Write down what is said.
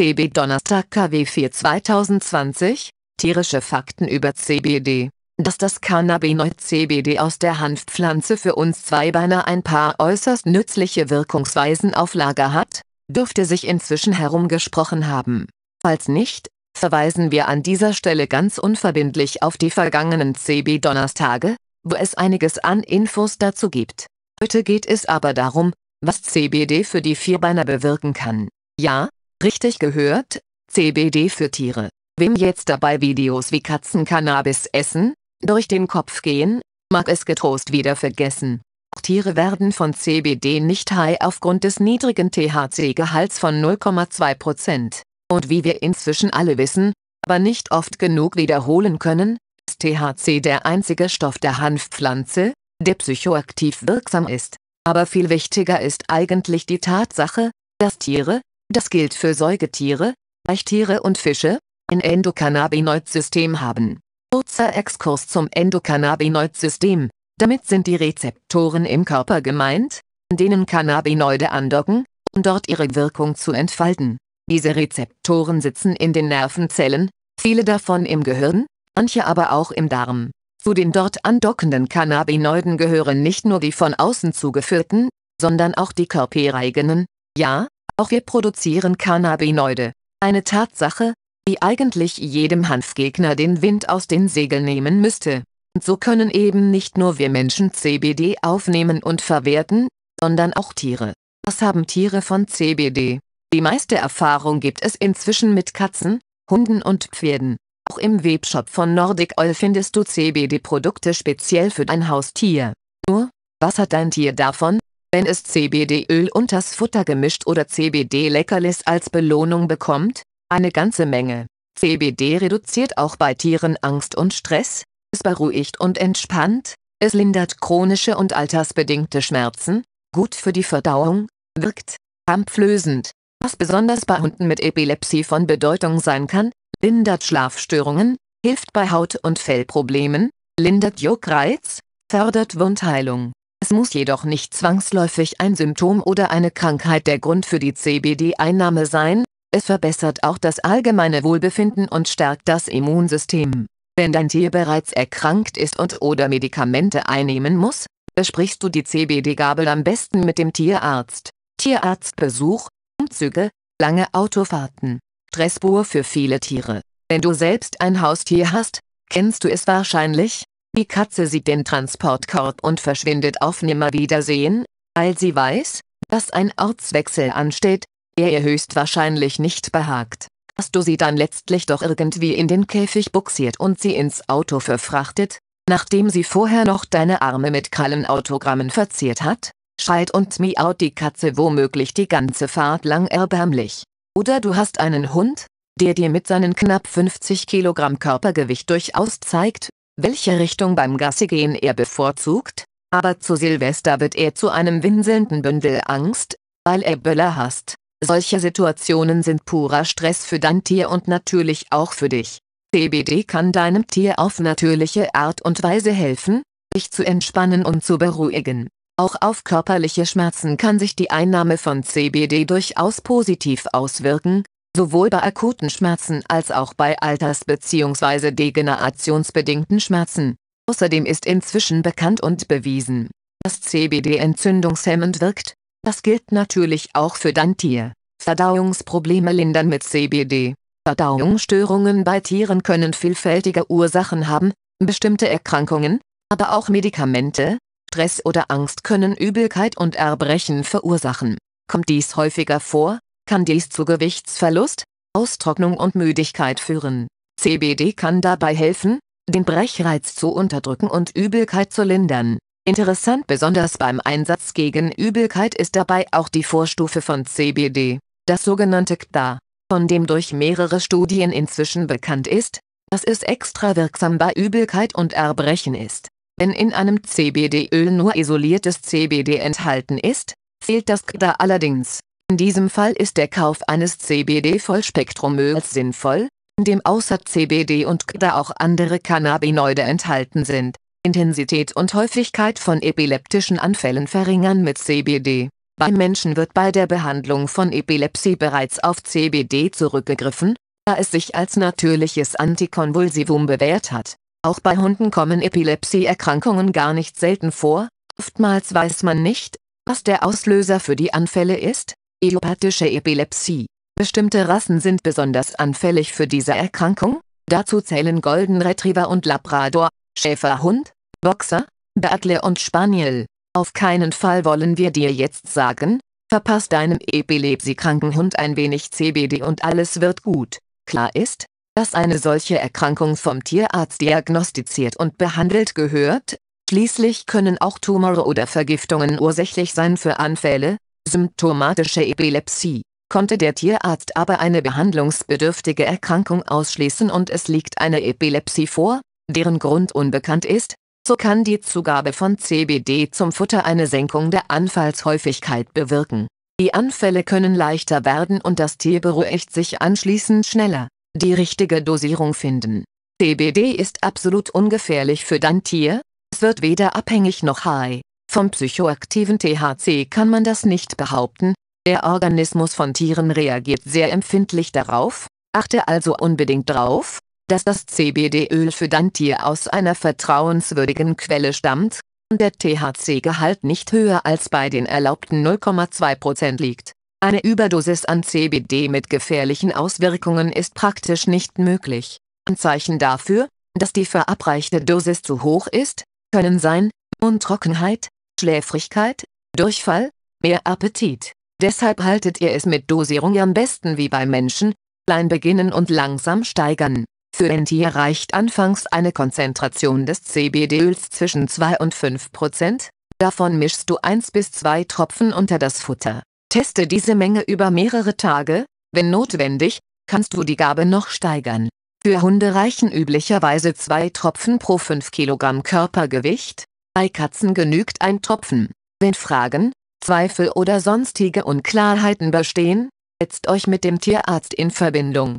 CB Donnerstag KW4 2020 Tierische Fakten über CBD dass das Cannabinoid CBD aus der Hanfpflanze für uns Zweibeiner ein paar äußerst nützliche Wirkungsweisen auf Lager hat, dürfte sich inzwischen herumgesprochen haben. Falls nicht, verweisen wir an dieser Stelle ganz unverbindlich auf die vergangenen CB-Donnerstage, wo es einiges an Infos dazu gibt. Heute geht es aber darum, was CBD für die Vierbeiner bewirken kann. Ja, Richtig gehört, CBD für Tiere. Wem jetzt dabei Videos wie Katzen Cannabis essen, durch den Kopf gehen, mag es getrost wieder vergessen. Tiere werden von CBD nicht high aufgrund des niedrigen THC-Gehalts von 0,2%. Und wie wir inzwischen alle wissen, aber nicht oft genug wiederholen können, ist THC der einzige Stoff der Hanfpflanze, der psychoaktiv wirksam ist. Aber viel wichtiger ist eigentlich die Tatsache, dass Tiere, das gilt für Säugetiere, Weichtiere und Fische, ein Endokannabinoid-System haben. Kurzer Exkurs zum Endokannabinoid-System. Damit sind die Rezeptoren im Körper gemeint, an denen Cannabinoide andocken, um dort ihre Wirkung zu entfalten. Diese Rezeptoren sitzen in den Nervenzellen, viele davon im Gehirn, manche aber auch im Darm. Zu den dort andockenden Cannabinoiden gehören nicht nur die von außen zugeführten, sondern auch die körpereigenen, ja, auch wir produzieren Cannabinoide. Eine Tatsache, die eigentlich jedem Hanfgegner den Wind aus den Segeln nehmen müsste. Und so können eben nicht nur wir Menschen CBD aufnehmen und verwerten, sondern auch Tiere. Was haben Tiere von CBD? Die meiste Erfahrung gibt es inzwischen mit Katzen, Hunden und Pferden. Auch im Webshop von Nordic Oil findest du CBD-Produkte speziell für dein Haustier. Nur, was hat dein Tier davon, wenn es CBD-Öl unters Futter gemischt oder CBD-Leckerlis als Belohnung bekommt, eine ganze Menge. CBD reduziert auch bei Tieren Angst und Stress, es beruhigt und entspannt, es lindert chronische und altersbedingte Schmerzen, gut für die Verdauung, wirkt kampflösend, was besonders bei Hunden mit Epilepsie von Bedeutung sein kann, lindert Schlafstörungen, hilft bei Haut- und Fellproblemen, lindert Juckreiz, fördert Wundheilung. Es muss jedoch nicht zwangsläufig ein Symptom oder eine Krankheit der Grund für die CBD-Einnahme sein, es verbessert auch das allgemeine Wohlbefinden und stärkt das Immunsystem. Wenn dein Tier bereits erkrankt ist und oder Medikamente einnehmen muss, besprichst du die CBD-Gabel am besten mit dem Tierarzt. Tierarztbesuch, Umzüge, lange Autofahrten. Stressbohr für viele Tiere. Wenn du selbst ein Haustier hast, kennst du es wahrscheinlich, die Katze sieht den Transportkorb und verschwindet auf Nimmerwiedersehen, weil sie weiß, dass ein Ortswechsel ansteht, der ihr höchstwahrscheinlich nicht behagt. Hast du sie dann letztlich doch irgendwie in den Käfig buxiert und sie ins Auto verfrachtet, nachdem sie vorher noch deine Arme mit Krallenautogrammen verziert hat? Schreit und miaut die Katze womöglich die ganze Fahrt lang erbärmlich. Oder du hast einen Hund, der dir mit seinen knapp 50 Kilogramm Körpergewicht durchaus zeigt, welche Richtung beim Gassigehen er bevorzugt, aber zu Silvester wird er zu einem winselnden Bündel Angst, weil er Böller hasst. Solche Situationen sind purer Stress für dein Tier und natürlich auch für dich. CBD kann deinem Tier auf natürliche Art und Weise helfen, dich zu entspannen und zu beruhigen. Auch auf körperliche Schmerzen kann sich die Einnahme von CBD durchaus positiv auswirken, sowohl bei akuten Schmerzen als auch bei alters- bzw. degenerationsbedingten Schmerzen. Außerdem ist inzwischen bekannt und bewiesen, dass CBD entzündungshemmend wirkt. Das gilt natürlich auch für dein Tier. Verdauungsprobleme lindern mit CBD. Verdauungsstörungen bei Tieren können vielfältige Ursachen haben, bestimmte Erkrankungen, aber auch Medikamente, Stress oder Angst können Übelkeit und Erbrechen verursachen. Kommt dies häufiger vor, kann dies zu Gewichtsverlust, Austrocknung und Müdigkeit führen. CBD kann dabei helfen, den Brechreiz zu unterdrücken und Übelkeit zu lindern. Interessant besonders beim Einsatz gegen Übelkeit ist dabei auch die Vorstufe von CBD, das sogenannte CDA, von dem durch mehrere Studien inzwischen bekannt ist, dass es extra wirksam bei Übelkeit und Erbrechen ist. Wenn in einem CBD-Öl nur isoliertes CBD enthalten ist, fehlt das CDA allerdings. In diesem Fall ist der Kauf eines CBD-Vollspektrumöls sinnvoll, in dem außer CBD und GDA auch andere Cannabinoide enthalten sind. Intensität und Häufigkeit von epileptischen Anfällen verringern mit CBD. Beim Menschen wird bei der Behandlung von Epilepsie bereits auf CBD zurückgegriffen, da es sich als natürliches Antikonvulsivum bewährt hat. Auch bei Hunden kommen Epilepsieerkrankungen gar nicht selten vor, oftmals weiß man nicht, was der Auslöser für die Anfälle ist, Idiopathische Epilepsie. Bestimmte Rassen sind besonders anfällig für diese Erkrankung. Dazu zählen Golden Retriever und Labrador, Schäferhund, Boxer, Bertle und Spaniel. Auf keinen Fall wollen wir dir jetzt sagen, verpasst deinem epilepsiekranken Hund ein wenig CBD und alles wird gut. Klar ist, dass eine solche Erkrankung vom Tierarzt diagnostiziert und behandelt gehört. Schließlich können auch Tumore oder Vergiftungen ursächlich sein für Anfälle, symptomatische Epilepsie, konnte der Tierarzt aber eine behandlungsbedürftige Erkrankung ausschließen und es liegt eine Epilepsie vor, deren Grund unbekannt ist, so kann die Zugabe von CBD zum Futter eine Senkung der Anfallshäufigkeit bewirken. Die Anfälle können leichter werden und das Tier beruhigt sich anschließend schneller, die richtige Dosierung finden. CBD ist absolut ungefährlich für dein Tier, es wird weder abhängig noch high. Vom psychoaktiven THC kann man das nicht behaupten, der Organismus von Tieren reagiert sehr empfindlich darauf, achte also unbedingt darauf, dass das CBD-Öl für dein Tier aus einer vertrauenswürdigen Quelle stammt und der THC-Gehalt nicht höher als bei den erlaubten 0,2% liegt. Eine Überdosis an CBD mit gefährlichen Auswirkungen ist praktisch nicht möglich. Anzeichen dafür, dass die verabreichte Dosis zu hoch ist, können sein Mundtrockenheit, Schläfrigkeit, Durchfall, mehr Appetit. Deshalb haltet ihr es mit Dosierung am besten wie bei Menschen, klein beginnen und langsam steigern. Für ein Tier reicht anfangs eine Konzentration des CBD-Öls zwischen 2 und 5 Prozent, davon mischst du 1 bis 2 Tropfen unter das Futter. Teste diese Menge über mehrere Tage, wenn notwendig, kannst du die Gabe noch steigern. Für Hunde reichen üblicherweise 2 Tropfen pro 5 Kilogramm Körpergewicht, bei Katzen genügt ein Tropfen. Wenn Fragen, Zweifel oder sonstige Unklarheiten bestehen, setzt euch mit dem Tierarzt in Verbindung.